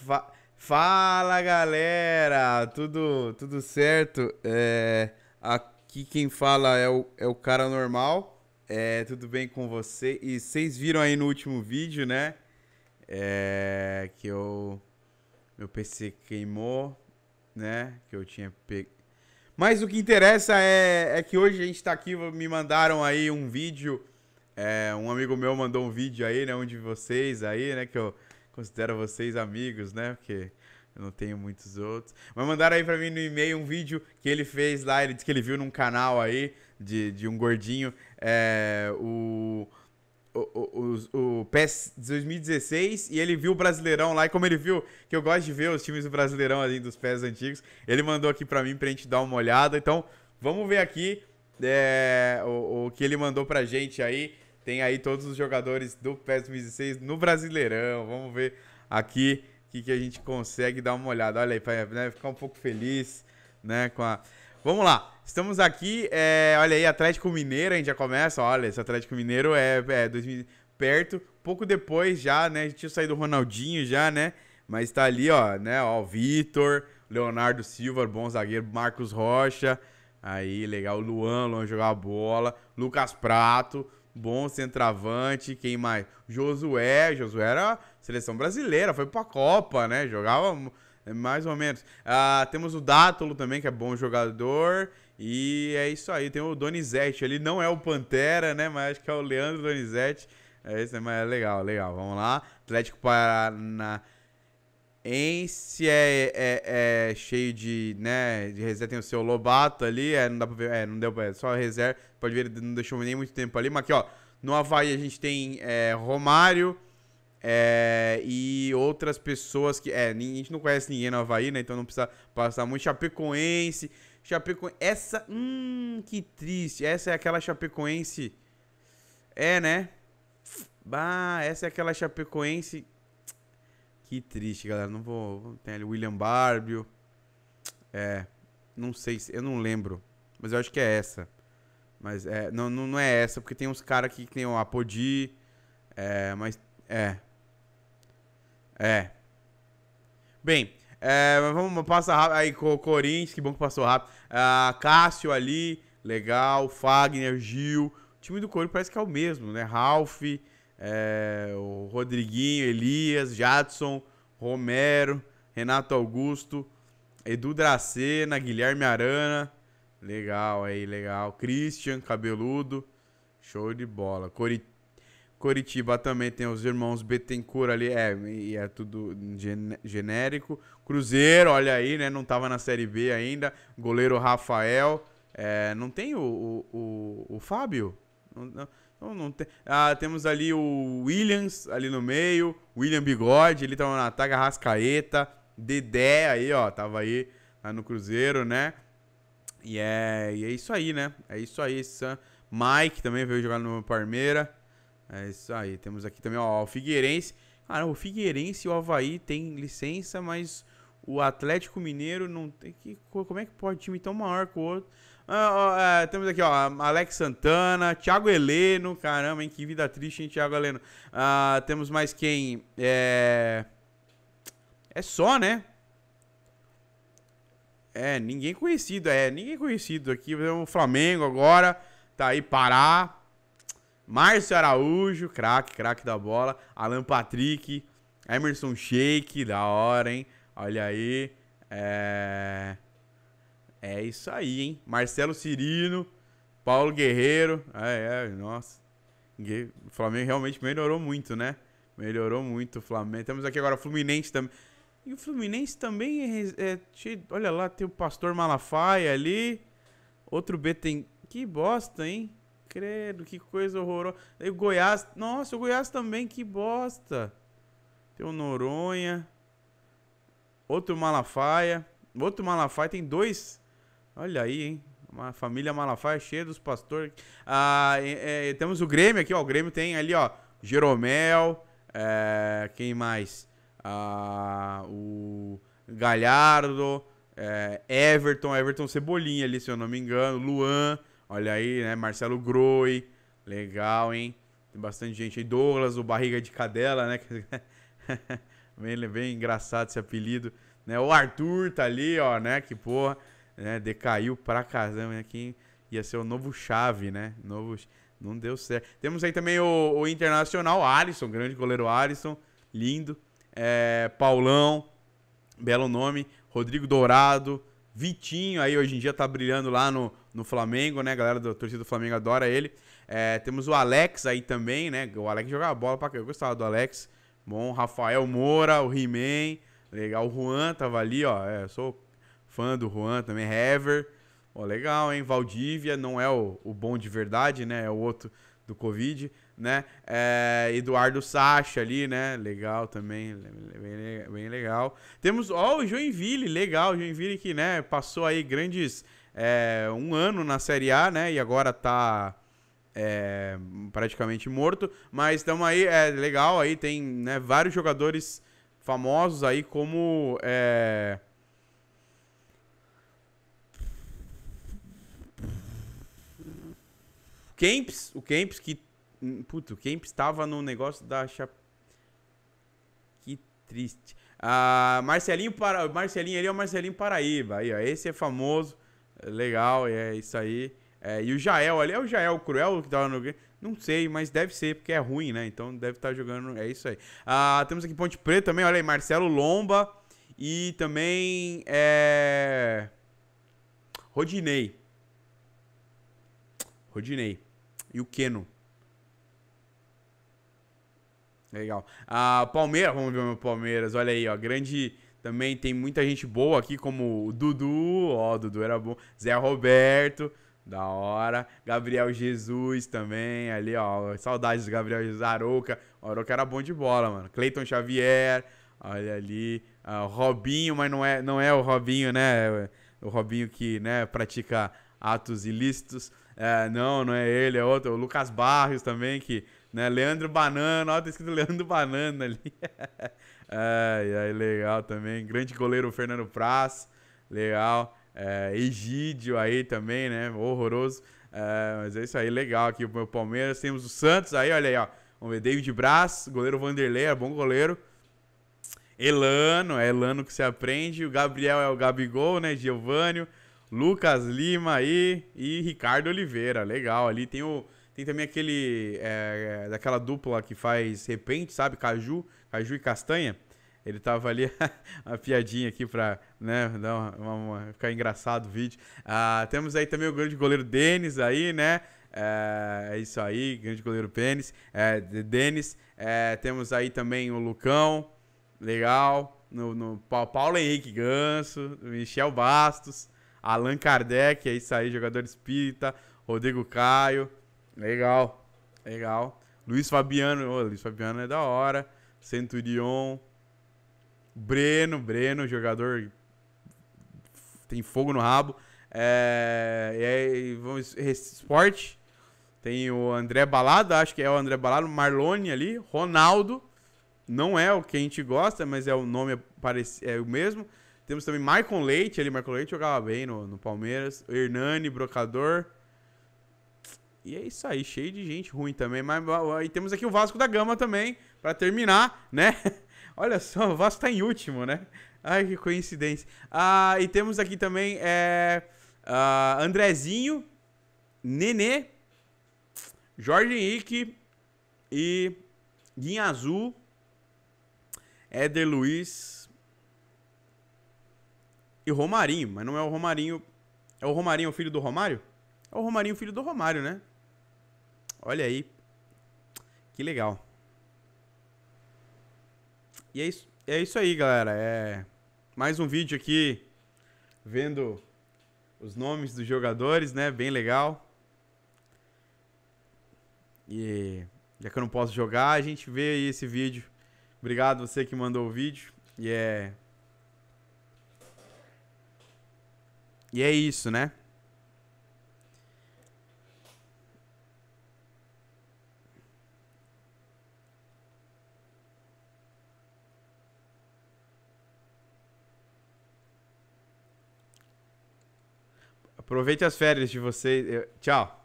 Fa Fala galera, tudo, tudo certo? É, aqui quem fala é o, é o cara normal. É, tudo bem com você? E vocês viram aí no último vídeo, né? É, que eu. Meu PC queimou, né? Que eu tinha pego. Mas o que interessa é, é que hoje a gente tá aqui. Me mandaram aí um vídeo. É, um amigo meu mandou um vídeo aí, né? Um de vocês aí, né? Que eu considero vocês amigos, né? Porque eu não tenho muitos outros. Mas mandaram aí pra mim no e-mail um vídeo que ele fez lá, ele disse que ele viu num canal aí de, de um gordinho. É, o. O, o, o, PES 2016 e ele viu o Brasileirão lá. E como ele viu que eu gosto de ver os times do Brasileirão ali dos PES antigos, ele mandou aqui pra mim pra gente dar uma olhada. Então, vamos ver aqui é, o, o que ele mandou pra gente aí. Tem aí todos os jogadores do PES 2016 no Brasileirão. Vamos ver aqui o que, que, a gente consegue dar uma olhada. Olha aí, para né, ficar um pouco feliz, né? Com a... Vamos lá. Estamos aqui. É, olha aí, Atlético Mineiro, a gente já começa. Olha, esse Atlético Mineiro é, é 2000, perto. Pouco depois já, né? A gente tinha saído o Ronaldinho já, né? Mas tá ali, ó, né? Ó, Vitor, Leonardo Silva, bom zagueiro, Marcos Rocha. Aí, legal. o Luan, Luan jogar a bola. Lucas Prato bom centroavante, quem mais? Josué, Josué era seleção brasileira, foi pra Copa, né? Jogava eh, mais ou menos. Ah, temos o Dátolo também, que é bom jogador. E é isso aí, tem o Donizete, ele não é o Pantera, né? Mas acho que é o Leandro Donizete. É isso, mas é legal, legal. Vamos lá. Atlético Paraná em se é, é, é, cheio de, né, de reserva, tem o seu Lobato ali, é, não dá pra ver, é, não deu pra ver, é só reserva, pode ver, não deixou nem muito tempo ali, mas aqui, ó, no Havaí a gente tem é, Romário é, e outras pessoas que, é, a gente não conhece ninguém no Havaí, né, então não precisa passar muito, Chapecoense, Chapecoense, essa, hum, que triste, essa é aquela Chapecoense, é, né, bah, essa é aquela Chapecoense que triste, galera. Não vou. Tem ali William Barbio. É. Não sei, se, eu não lembro. Mas eu acho que é essa. Mas é, não, não, não é essa, porque tem uns caras aqui que tem o Apodi. É, mas. É. É. Bem, é, vamos passar rápido. Aí, Corinthians, que bom que passou rápido. Ah, Cássio ali, legal. Fagner, Gil. O time do Corinthians parece que é o mesmo, né? Ralph é, o Rodriguinho, Elias, Jadson, Romero, Renato Augusto, Edu Dracena, Guilherme Arana. Legal aí, legal. Christian, cabeludo. Show de bola. Cori... Coritiba também tem os irmãos Betencourt ali. É, e é tudo gen... genérico. Cruzeiro, olha aí, né? Não tava na Série B ainda. Goleiro Rafael. É, não tem o, o, o, o Fábio? Não, não. Não, não tem. Ah, temos ali o Williams ali no meio, William Bigode, ele tava na Taga Rascaeta, Dedé aí, ó, tava aí lá no Cruzeiro, né? E é, e é isso aí, né? É isso aí. Sam. Mike também veio jogar no Parmeira. É isso aí. Temos aqui também, ó, o Figueirense. Cara, ah, o Figueirense e o Havaí tem licença, mas o Atlético Mineiro não tem que. Como é que pode time tão maior que o outro? Ah, é, temos aqui, ó, Alex Santana, Thiago Heleno, caramba, hein, que vida triste, hein, Thiago Heleno. Ah, temos mais quem? É... é só, né? É, ninguém conhecido, é, ninguém conhecido aqui. O Flamengo agora, tá aí, Pará. Márcio Araújo, craque, craque da bola. Alan Patrick, Emerson Sheik, da hora, hein? Olha aí, é... É isso aí, hein? Marcelo Cirino, Paulo Guerreiro. É, é, nossa. O Flamengo realmente melhorou muito, né? Melhorou muito o Flamengo. Temos aqui agora o Fluminense também. E o Fluminense também é, é, Olha lá, tem o Pastor Malafaia ali. Outro B tem. Que bosta, hein? Credo, que coisa horrorosa. E o Goiás. Nossa, o Goiás também, que bosta. Tem o Noronha. Outro Malafaia. Outro Malafaia. Tem dois Olha aí, hein? Uma família Malafaia cheia dos pastores. Ah, é, é, temos o Grêmio aqui, ó. O Grêmio tem ali, ó, Jeromel, é, quem mais? Ah, o Galhardo, é, Everton, Everton Cebolinha ali, se eu não me engano. Luan, olha aí, né? Marcelo Groi, legal, hein? Tem bastante gente aí. Douglas, o Barriga de Cadela, né? bem, bem engraçado esse apelido. Né? O Arthur tá ali, ó, né? Que porra né? Decaiu pra caramba, né? Quem ia ser o novo chave, né? Novo... Não deu certo. Temos aí também o, o Internacional, Alisson, grande goleiro Alisson, lindo. É, Paulão, belo nome. Rodrigo Dourado, Vitinho, aí hoje em dia tá brilhando lá no, no Flamengo, né? A galera da torcida do Flamengo adora ele. É, temos o Alex aí também, né? O Alex jogava bola pra cá, eu gostava do Alex. Bom, Rafael Moura, o He-Man, legal. O Juan tava ali, ó. É, sou fã do Juan também, Hever. Ó, legal, hein? Valdívia não é o, o bom de verdade, né? É o outro do Covid, né? É, Eduardo Sacha ali, né? Legal também, bem, bem legal. Temos, ó, o Joinville, legal. Joinville que, né, passou aí grandes... É, um ano na Série A, né? E agora tá... É, praticamente morto, mas estamos aí, é legal, aí tem né, vários jogadores famosos aí como é, Kemps, o Kemps que. Hum, Puto, o Kemps tava no negócio da Chap... Que triste. Ah, Marcelinho, para... Marcelinho ali é o Marcelinho Paraíba. Aí, ó, esse é famoso. É legal, é isso aí. É, e o Jael ali é o Jael Cruel que tava no. Não sei, mas deve ser, porque é ruim, né? Então deve estar tá jogando. É isso aí. Ah, temos aqui Ponte Preta também, olha aí, Marcelo Lomba. E também. É... Rodinei. Rodinei. E o Keno. Legal. Ah, Palmeiras, vamos ver o meu Palmeiras. Olha aí, ó. Grande. Também tem muita gente boa aqui, como o Dudu. Ó, o Dudu era bom. Zé Roberto. Da hora. Gabriel Jesus também. Ali, ó. Saudades do Gabriel Jesus. Aroca. O Aroca era bom de bola, mano. Cleiton Xavier. Olha ali. Ah, Robinho, mas não é, não é o Robinho, né? O Robinho que né, pratica atos ilícitos. É, não, não é ele, é outro. O Lucas Barrios também, que. Né, Leandro Banana, ó, tá escrito Leandro Banana ali. ai, ai, legal também. Grande goleiro Fernando Praz, legal. É, Egídio aí também, né? Horroroso. É, mas é isso aí, legal aqui o meu Palmeiras. Temos o Santos aí, olha aí, ó. Vamos ver, David Braz, goleiro Vanderlei, é bom goleiro. Elano, é Elano que se aprende. O Gabriel é o Gabigol, né? Giovânio. Lucas Lima aí e Ricardo Oliveira. Legal, ali tem o. Tem também aquele. É, daquela dupla que faz repente, sabe? Caju, Caju e Castanha. Ele tava ali, uma piadinha aqui pra, né, dar uma, uma, uma, ficar engraçado o vídeo. Ah, temos aí também o grande goleiro Denis aí, né? É, é isso aí, grande goleiro Pênis, é, Denis. É, temos aí também o Lucão, legal. No, no Paulo Henrique Ganso, Michel Bastos. Allan Kardec, é isso aí, jogador espírita. Rodrigo Caio. Legal, legal. Luiz Fabiano, oh, Luiz Fabiano é da hora. Centurion. Breno, Breno, jogador tem fogo no rabo. É, aí vamos, esporte. Tem o André Balada, acho que é o André Balada, Marlone ali, Ronaldo. Não é o que a gente gosta, mas é o nome é, é o mesmo. Temos também Michael Leite ali. Michael Leite jogava bem no, no Palmeiras. Hernani, Brocador. E é isso aí, cheio de gente ruim também. Mas e temos aqui o Vasco da Gama também, para terminar, né? Olha só, o Vasco tá em último, né? Ai, que coincidência. Ah, e temos aqui também é, ah, Andrezinho, Nenê, Jorge Henrique e Guinha Azul, Éder Luiz, e Romarinho, mas não é o Romarinho. É o Romarinho o filho do Romário? É o Romarinho o filho do Romário, né? Olha aí. Que legal. E é isso, é isso aí, galera. É mais um vídeo aqui vendo os nomes dos jogadores, né? Bem legal. E já que eu não posso jogar, a gente vê aí esse vídeo. Obrigado você que mandou o vídeo. E é E é isso, né? Aproveite as férias de vocês. Eu... Tchau.